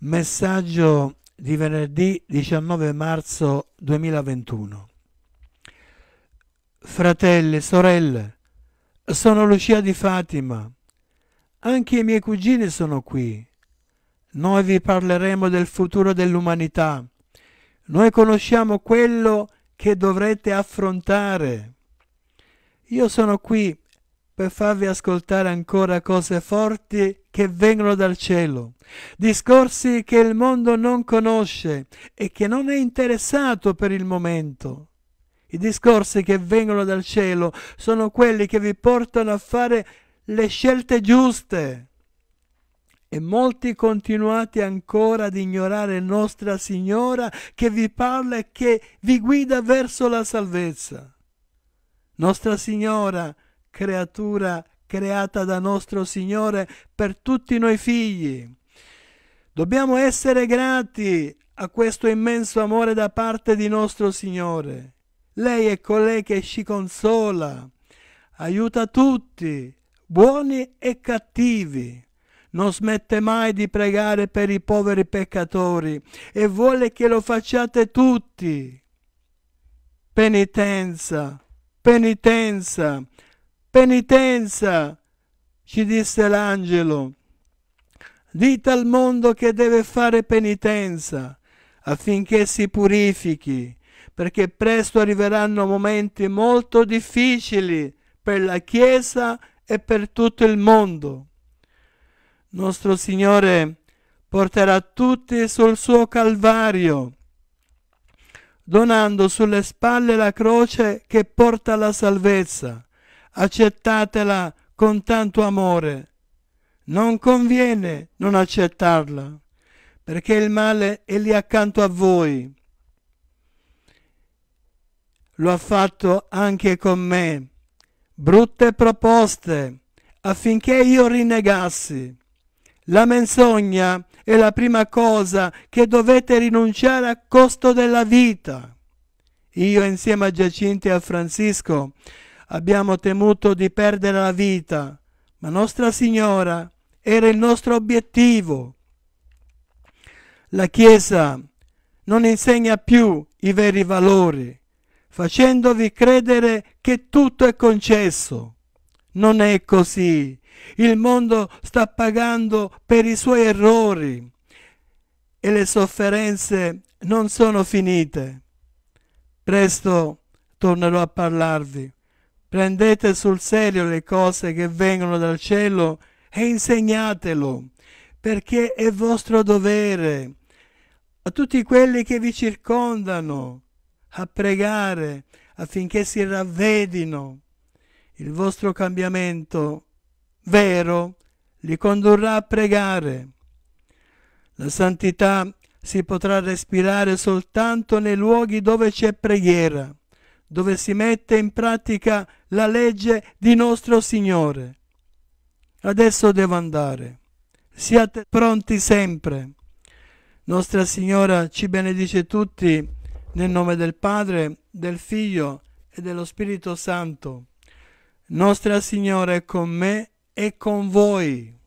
Messaggio di venerdì 19 marzo 2021. Fratelli, sorelle, sono Lucia di Fatima. Anche i miei cugini sono qui. Noi vi parleremo del futuro dell'umanità. Noi conosciamo quello che dovrete affrontare. Io sono qui per farvi ascoltare ancora cose forti che vengono dal cielo, discorsi che il mondo non conosce e che non è interessato per il momento. I discorsi che vengono dal cielo sono quelli che vi portano a fare le scelte giuste. E molti continuate ancora ad ignorare Nostra Signora che vi parla e che vi guida verso la salvezza. Nostra Signora, creatura creata da nostro Signore per tutti noi figli. Dobbiamo essere grati a questo immenso amore da parte di nostro Signore. Lei è colei che ci consola, aiuta tutti, buoni e cattivi. Non smette mai di pregare per i poveri peccatori e vuole che lo facciate tutti. Penitenza, penitenza, penitenza, ci disse l'angelo. Dite al mondo che deve fare penitenza affinché si purifichi, perché presto arriveranno momenti molto difficili per la Chiesa e per tutto il mondo. Nostro Signore porterà tutti sul suo Calvario, donando sulle spalle la croce che porta alla salvezza accettatela con tanto amore. Non conviene non accettarla, perché il male è lì accanto a voi. Lo ha fatto anche con me, brutte proposte, affinché io rinnegassi. La menzogna è la prima cosa che dovete rinunciare a costo della vita. Io insieme a Giacinto e a Francisco abbiamo temuto di perdere la vita, ma Nostra Signora era il nostro obiettivo. La Chiesa non insegna più i veri valori, facendovi credere che tutto è concesso. Non è così. Il mondo sta pagando per i suoi errori e le sofferenze non sono finite. Presto tornerò a parlarvi Prendete sul serio le cose che vengono dal cielo e insegnatelo, perché è vostro dovere a tutti quelli che vi circondano a pregare affinché si ravvedino. Il vostro cambiamento vero li condurrà a pregare. La santità si potrà respirare soltanto nei luoghi dove c'è preghiera, dove si mette in pratica la legge di nostro Signore. Adesso devo andare. Siate pronti sempre. Nostra Signora ci benedice tutti nel nome del Padre, del Figlio e dello Spirito Santo. Nostra Signora è con me e con voi.